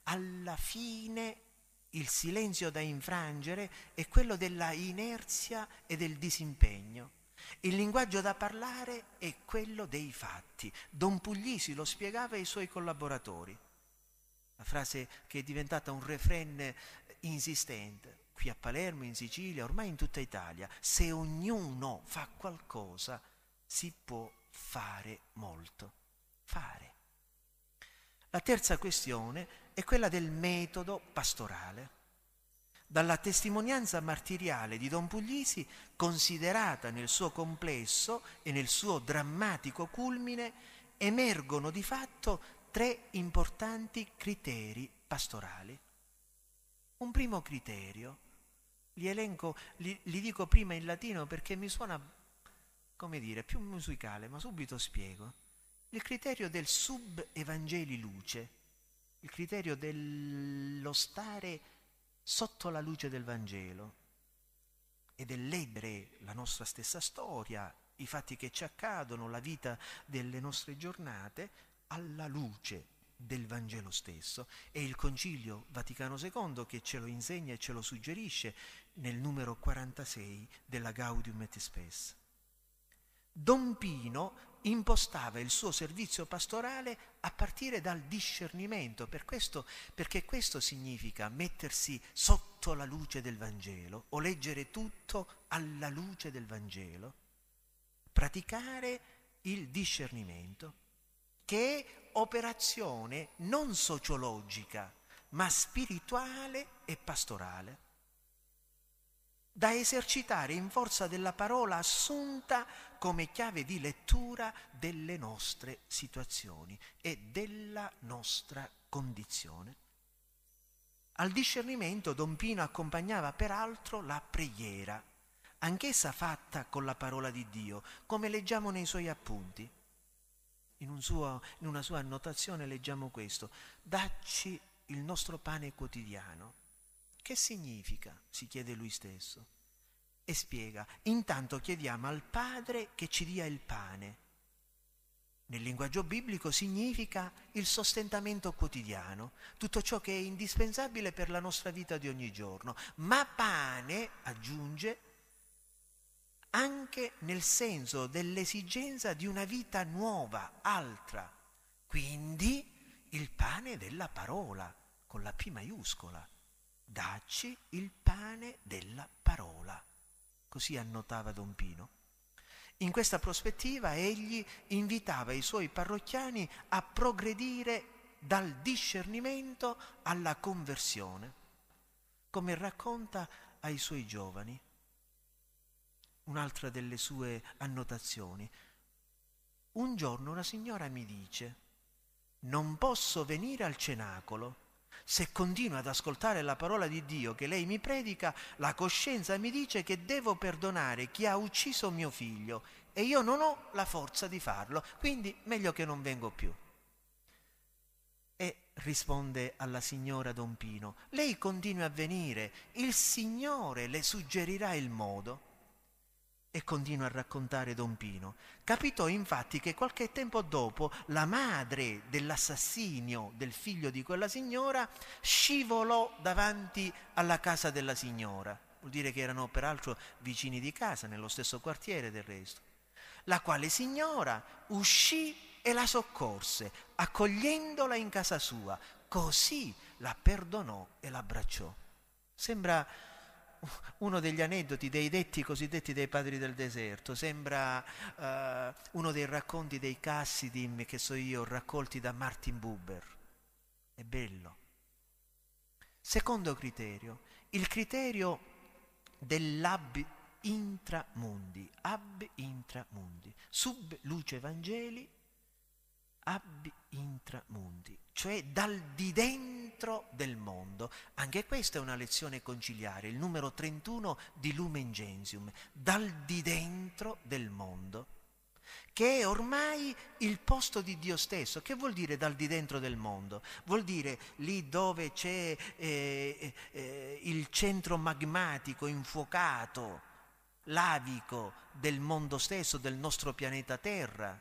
alla fine il silenzio da infrangere è quello della inerzia e del disimpegno. Il linguaggio da parlare è quello dei fatti. Don Puglisi lo spiegava ai suoi collaboratori. La frase che è diventata un refren insistente, qui a Palermo, in Sicilia, ormai in tutta Italia. Se ognuno fa qualcosa, si può fare molto. Fare. La terza questione è quella del metodo pastorale. Dalla testimonianza martiriale di Don Puglisi, considerata nel suo complesso e nel suo drammatico culmine, emergono di fatto tre importanti criteri pastorali. Un primo criterio, li elenco, li, li dico prima in latino perché mi suona, come dire, più musicale, ma subito spiego. Il criterio del sub evangeli luce, il criterio dello stare sotto la luce del Vangelo e del leggere la nostra stessa storia, i fatti che ci accadono, la vita delle nostre giornate, alla luce del Vangelo stesso. E il Concilio Vaticano II che ce lo insegna e ce lo suggerisce nel numero 46 della Gaudium et Spes. Don Pino impostava il suo servizio pastorale a partire dal discernimento, per questo, perché questo significa mettersi sotto la luce del Vangelo o leggere tutto alla luce del Vangelo, praticare il discernimento, che è operazione non sociologica, ma spirituale e pastorale da esercitare in forza della parola assunta come chiave di lettura delle nostre situazioni e della nostra condizione. Al discernimento Don Pino accompagnava peraltro la preghiera, anch'essa fatta con la parola di Dio, come leggiamo nei suoi appunti. In, un suo, in una sua annotazione leggiamo questo, dacci il nostro pane quotidiano che significa? si chiede lui stesso. E spiega, intanto chiediamo al Padre che ci dia il pane. Nel linguaggio biblico significa il sostentamento quotidiano, tutto ciò che è indispensabile per la nostra vita di ogni giorno. Ma pane, aggiunge, anche nel senso dell'esigenza di una vita nuova, altra. Quindi il pane della parola, con la P maiuscola Dacci il pane della parola. Così annotava Don Pino. In questa prospettiva egli invitava i suoi parrocchiani a progredire dal discernimento alla conversione, come racconta ai suoi giovani. Un'altra delle sue annotazioni. Un giorno una signora mi dice, non posso venire al cenacolo se continuo ad ascoltare la parola di Dio che lei mi predica, la coscienza mi dice che devo perdonare chi ha ucciso mio figlio e io non ho la forza di farlo, quindi meglio che non vengo più. E risponde alla signora Don Pino, lei continua a venire, il Signore le suggerirà il modo. E continua a raccontare Don Pino. Capitò infatti che qualche tempo dopo la madre dell'assassinio del figlio di quella signora scivolò davanti alla casa della signora. Vuol dire che erano peraltro vicini di casa, nello stesso quartiere del resto. La quale signora uscì e la soccorse, accogliendola in casa sua. Così la perdonò e l'abbracciò. Sembra uno degli aneddoti dei detti cosiddetti dei padri del deserto, sembra eh, uno dei racconti dei Cassidim, che so io, raccolti da Martin Buber. È bello. Secondo criterio, il criterio dell'ab intramundi, ab intramundi, sub luce Vangeli, ab intramundi cioè dal di dentro del mondo. Anche questa è una lezione conciliare, il numero 31 di Lumen Gentium, dal di dentro del mondo, che è ormai il posto di Dio stesso. Che vuol dire dal di dentro del mondo? Vuol dire lì dove c'è eh, eh, il centro magmatico, infuocato, lavico del mondo stesso, del nostro pianeta Terra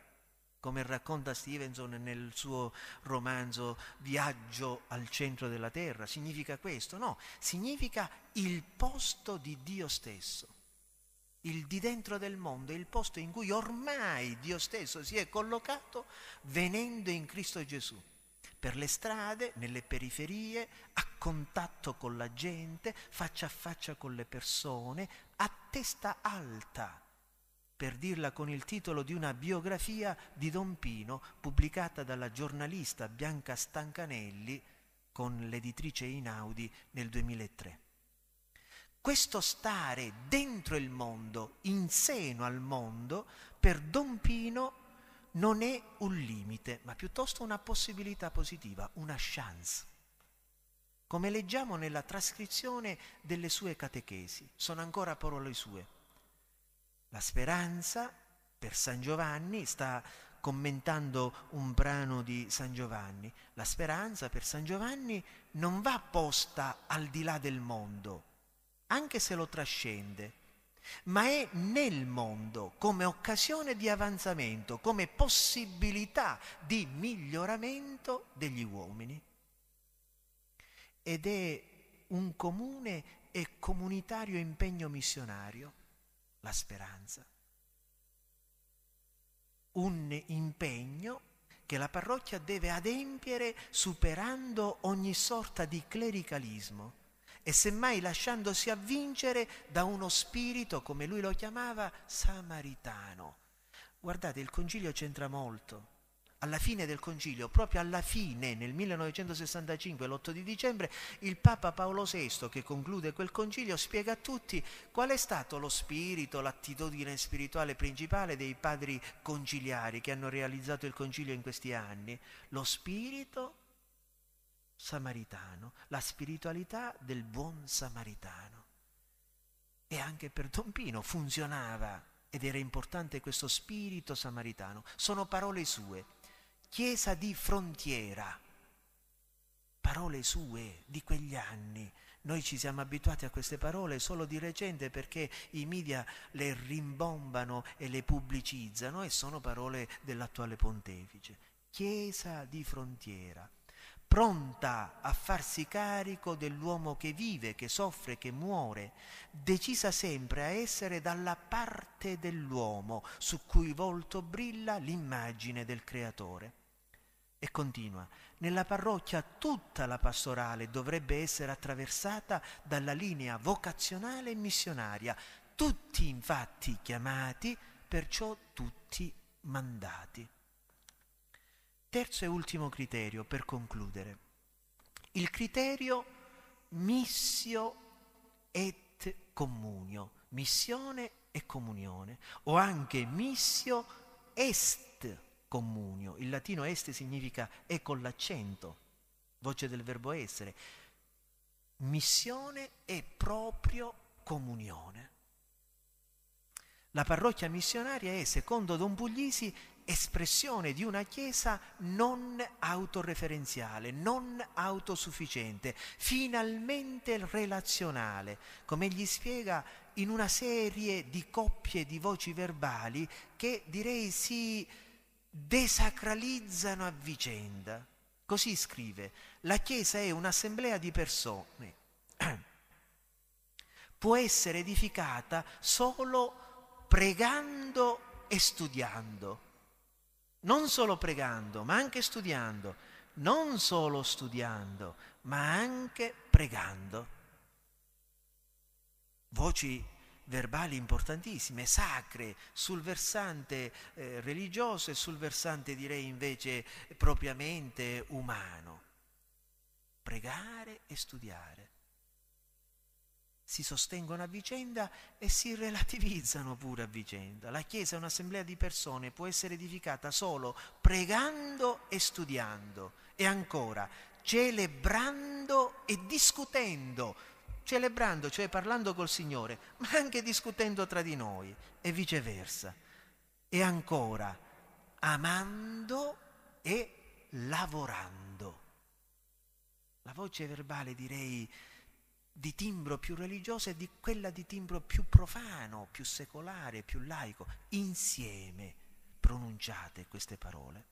come racconta Stevenson nel suo romanzo Viaggio al centro della terra, significa questo? No, significa il posto di Dio stesso, il di dentro del mondo, il posto in cui ormai Dio stesso si è collocato venendo in Cristo Gesù, per le strade, nelle periferie, a contatto con la gente, faccia a faccia con le persone, a testa alta per dirla con il titolo di una biografia di Don Pino pubblicata dalla giornalista Bianca Stancanelli con l'editrice Inaudi nel 2003. Questo stare dentro il mondo, in seno al mondo, per Don Pino non è un limite, ma piuttosto una possibilità positiva, una chance. Come leggiamo nella trascrizione delle sue catechesi, sono ancora parole sue la speranza per San Giovanni sta commentando un brano di San Giovanni. La speranza per San Giovanni non va posta al di là del mondo, anche se lo trascende, ma è nel mondo come occasione di avanzamento, come possibilità di miglioramento degli uomini. Ed è un comune e comunitario impegno missionario la speranza. Un impegno che la parrocchia deve adempiere superando ogni sorta di clericalismo e semmai lasciandosi avvincere da uno spirito, come lui lo chiamava, samaritano. Guardate, il concilio c'entra molto alla fine del concilio, proprio alla fine, nel 1965, l'8 di dicembre, il Papa Paolo VI, che conclude quel concilio, spiega a tutti qual è stato lo spirito, l'attitudine spirituale principale dei padri conciliari che hanno realizzato il concilio in questi anni. Lo spirito samaritano, la spiritualità del buon samaritano. E anche per Don Pino funzionava ed era importante questo spirito samaritano. Sono parole sue, chiesa di frontiera. Parole sue di quegli anni. Noi ci siamo abituati a queste parole solo di recente perché i media le rimbombano e le pubblicizzano e sono parole dell'attuale pontefice. Chiesa di frontiera, pronta a farsi carico dell'uomo che vive, che soffre, che muore, decisa sempre a essere dalla parte dell'uomo su cui volto brilla l'immagine del Creatore. E continua, nella parrocchia tutta la pastorale dovrebbe essere attraversata dalla linea vocazionale e missionaria, tutti infatti chiamati, perciò tutti mandati. Terzo e ultimo criterio per concludere, il criterio missio et communio, missione e comunione, o anche missio est communio. Il latino este significa e con l'accento, voce del verbo essere. Missione è proprio comunione. La parrocchia missionaria è, secondo Don Puglisi, espressione di una Chiesa non autoreferenziale, non autosufficiente, finalmente relazionale, come gli spiega in una serie di coppie di voci verbali che direi si desacralizzano a vicenda. Così scrive, la Chiesa è un'assemblea di persone, può essere edificata solo pregando e studiando, non solo pregando, ma anche studiando, non solo studiando, ma anche pregando. Voci verbali importantissime, sacre, sul versante eh, religioso e sul versante direi invece propriamente umano. Pregare e studiare. Si sostengono a vicenda e si relativizzano pure a vicenda. La Chiesa è un'assemblea di persone, può essere edificata solo pregando e studiando. E ancora, celebrando e discutendo celebrando, cioè parlando col Signore, ma anche discutendo tra di noi e viceversa. E ancora, amando e lavorando. La voce verbale direi di timbro più religioso e di quella di timbro più profano, più secolare, più laico. Insieme pronunciate queste parole.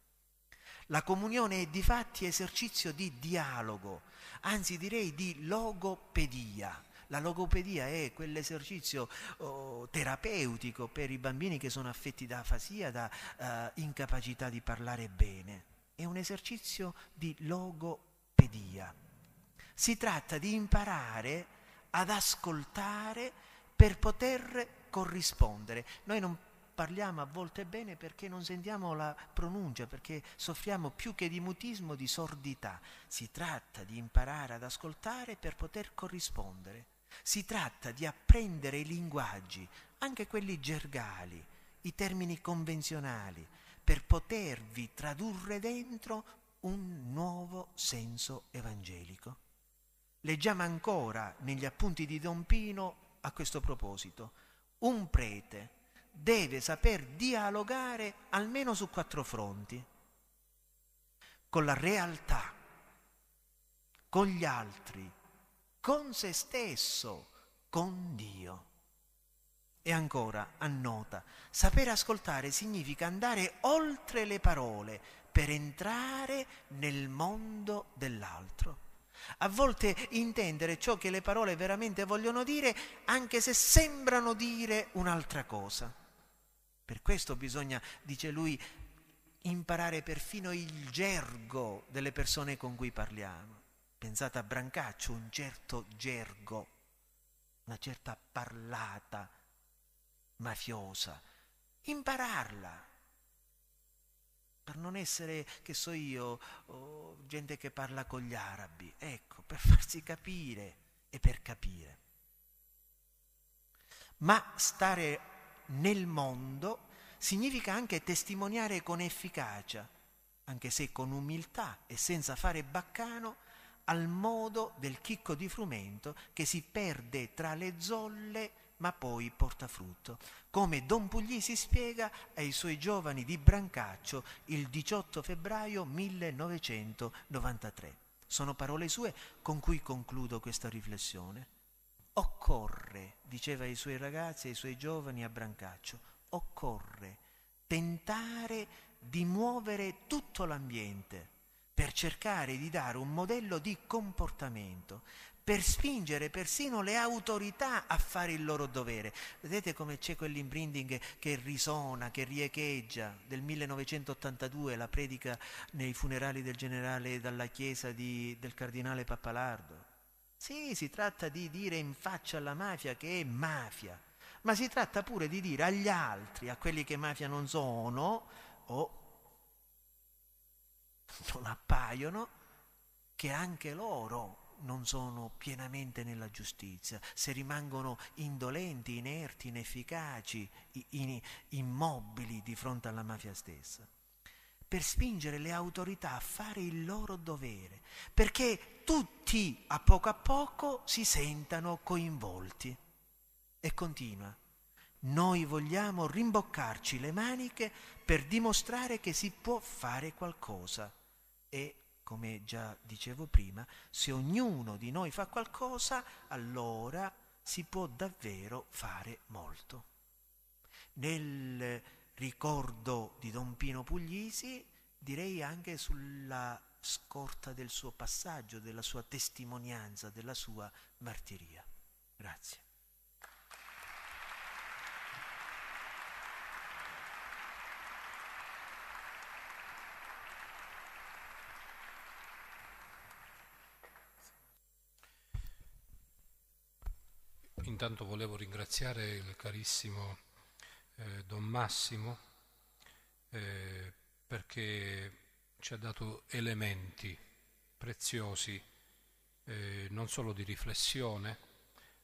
La comunione è di fatti esercizio di dialogo, anzi direi di logopedia. La logopedia è quell'esercizio oh, terapeutico per i bambini che sono affetti da afasia, da eh, incapacità di parlare bene. È un esercizio di logopedia. Si tratta di imparare ad ascoltare per poter corrispondere. Noi non parliamo a volte bene perché non sentiamo la pronuncia, perché soffriamo più che di mutismo, di sordità. Si tratta di imparare ad ascoltare per poter corrispondere. Si tratta di apprendere i linguaggi, anche quelli gergali, i termini convenzionali, per potervi tradurre dentro un nuovo senso evangelico. Leggiamo ancora negli appunti di Don Pino a questo proposito. Un prete deve saper dialogare almeno su quattro fronti, con la realtà, con gli altri, con se stesso, con Dio. E ancora, annota, saper ascoltare significa andare oltre le parole per entrare nel mondo dell'altro a volte intendere ciò che le parole veramente vogliono dire anche se sembrano dire un'altra cosa. Per questo bisogna, dice lui, imparare perfino il gergo delle persone con cui parliamo. Pensate a Brancaccio, un certo gergo, una certa parlata mafiosa. Impararla per non essere, che so io, oh, gente che parla con gli arabi, ecco, per farsi capire e per capire. Ma stare nel mondo significa anche testimoniare con efficacia, anche se con umiltà e senza fare baccano, al modo del chicco di frumento che si perde tra le zolle ma poi porta frutto, come Don Puglisi spiega ai suoi giovani di Brancaccio il 18 febbraio 1993. Sono parole sue con cui concludo questa riflessione. Occorre, diceva ai suoi ragazzi e ai suoi giovani a Brancaccio, occorre tentare di muovere tutto l'ambiente per cercare di dare un modello di comportamento, per spingere persino le autorità a fare il loro dovere. Vedete come c'è quell'imbrinding che risona, che riecheggia del 1982, la predica nei funerali del generale dalla chiesa di, del cardinale Pappalardo. Sì, si tratta di dire in faccia alla mafia che è mafia, ma si tratta pure di dire agli altri, a quelli che mafia non sono o non appaiono, che anche loro non sono pienamente nella giustizia, se rimangono indolenti, inerti, inefficaci, immobili di fronte alla mafia stessa, per spingere le autorità a fare il loro dovere, perché tutti a poco a poco si sentano coinvolti. E continua, noi vogliamo rimboccarci le maniche per dimostrare che si può fare qualcosa e come già dicevo prima, se ognuno di noi fa qualcosa, allora si può davvero fare molto. Nel ricordo di Don Pino Puglisi, direi anche sulla scorta del suo passaggio, della sua testimonianza, della sua martiria. Grazie. intanto volevo ringraziare il carissimo eh, Don Massimo eh, perché ci ha dato elementi preziosi eh, non solo di riflessione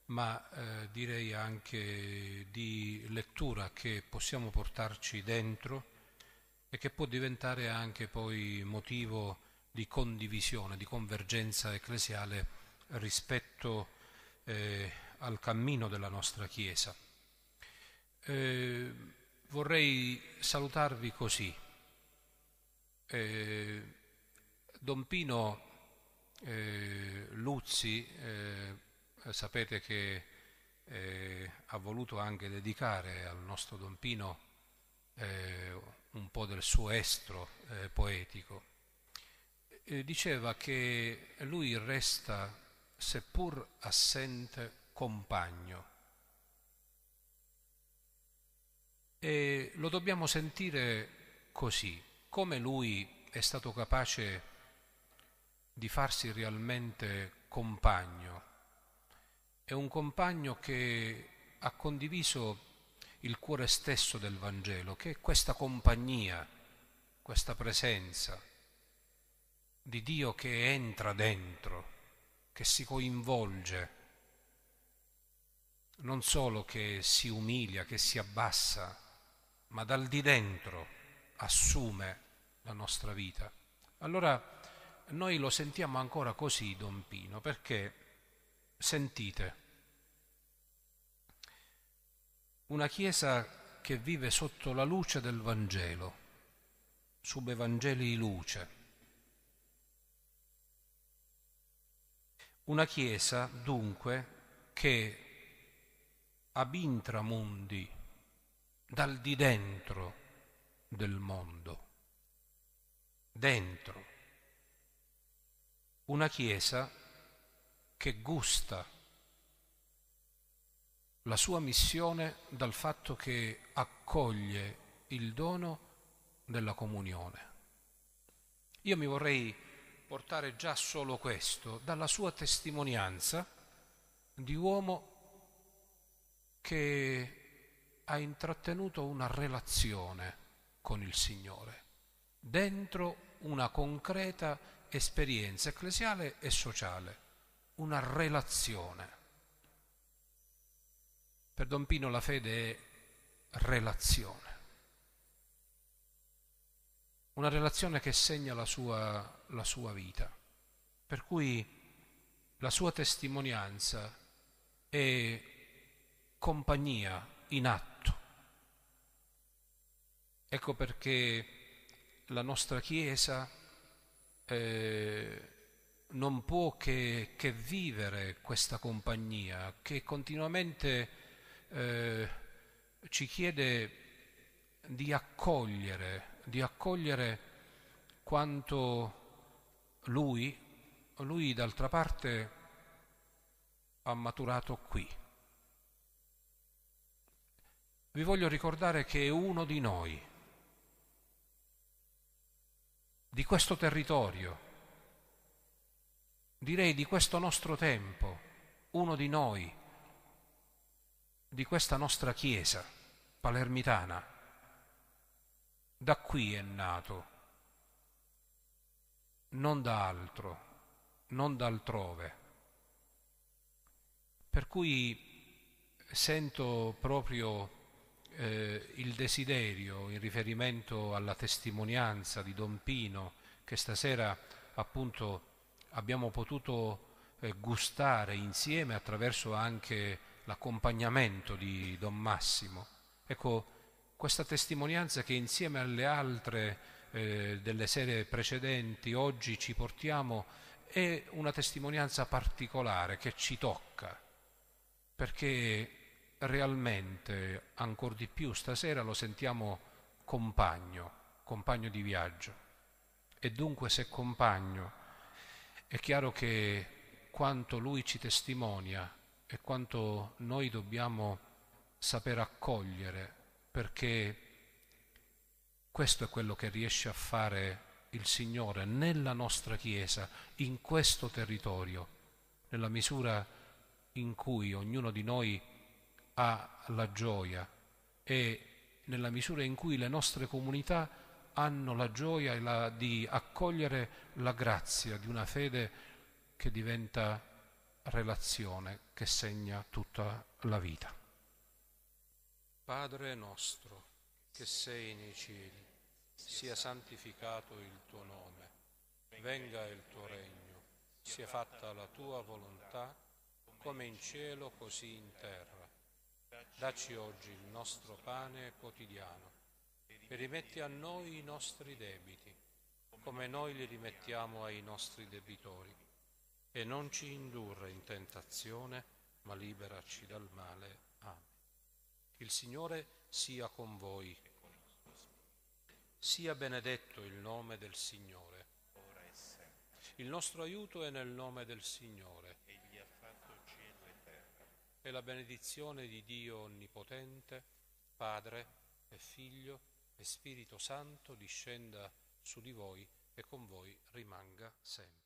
ma eh, direi anche di lettura che possiamo portarci dentro e che può diventare anche poi motivo di condivisione, di convergenza ecclesiale rispetto eh, al cammino della nostra Chiesa. Eh, vorrei salutarvi così. Eh, Don Pino eh, Luzzi, eh, sapete che eh, ha voluto anche dedicare al nostro Don Pino eh, un po' del suo estro poetico. diceva che lui resta, seppur assente, compagno. E lo dobbiamo sentire così, come lui è stato capace di farsi realmente compagno. È un compagno che ha condiviso il cuore stesso del Vangelo, che è questa compagnia, questa presenza di Dio che entra dentro, che si coinvolge non solo che si umilia, che si abbassa, ma dal di dentro assume la nostra vita. Allora noi lo sentiamo ancora così, Don Pino, perché sentite, una Chiesa che vive sotto la luce del Vangelo, sub Evangeli di luce, una Chiesa dunque che ab intramundi, dal di dentro del mondo. Dentro. Una Chiesa che gusta la sua missione dal fatto che accoglie il dono della comunione. Io mi vorrei portare già solo questo, dalla sua testimonianza di uomo che ha intrattenuto una relazione con il Signore, dentro una concreta esperienza ecclesiale e sociale, una relazione. Per Don Pino la fede è relazione, una relazione che segna la sua, la sua vita, per cui la sua testimonianza è compagnia in atto. Ecco perché la nostra Chiesa eh, non può che, che, vivere questa compagnia che continuamente eh, ci chiede di accogliere, di accogliere quanto lui, lui d'altra parte ha maturato qui vi voglio ricordare che è uno di noi, di questo territorio, direi di questo nostro tempo, uno di noi, di questa nostra Chiesa palermitana. Da qui è nato, non da altro, non da altrove. Per cui sento proprio eh, il desiderio in riferimento alla testimonianza di Don Pino che stasera appunto abbiamo potuto eh, gustare insieme attraverso anche l'accompagnamento di Don Massimo. Ecco, questa testimonianza che insieme alle altre eh, delle sere precedenti oggi ci portiamo è una testimonianza particolare che ci tocca perché realmente, ancor di più stasera, lo sentiamo compagno, compagno di viaggio. E dunque se compagno, è chiaro che quanto lui ci testimonia e quanto noi dobbiamo saper accogliere, perché questo è quello che riesce a fare il Signore nella nostra Chiesa, in questo territorio, nella misura in cui ognuno di noi ha la gioia e nella misura in cui le nostre comunità hanno la gioia la, di accogliere la grazia di una fede che diventa relazione, che segna tutta la vita. Padre nostro, che sei nei cieli, sia santificato il tuo nome, venga il tuo regno, sia fatta la tua volontà, come in cielo così in terra. Dacci oggi il nostro pane quotidiano e rimetti a noi i nostri debiti, come noi li rimettiamo ai nostri debitori. E non ci indurre in tentazione, ma liberaci dal male. Amen. Il Signore sia con voi. Sia benedetto il nome del Signore. Il nostro aiuto è nel nome del Signore e la benedizione di Dio Onnipotente, Padre e Figlio e Spirito Santo discenda su di voi e con voi rimanga sempre.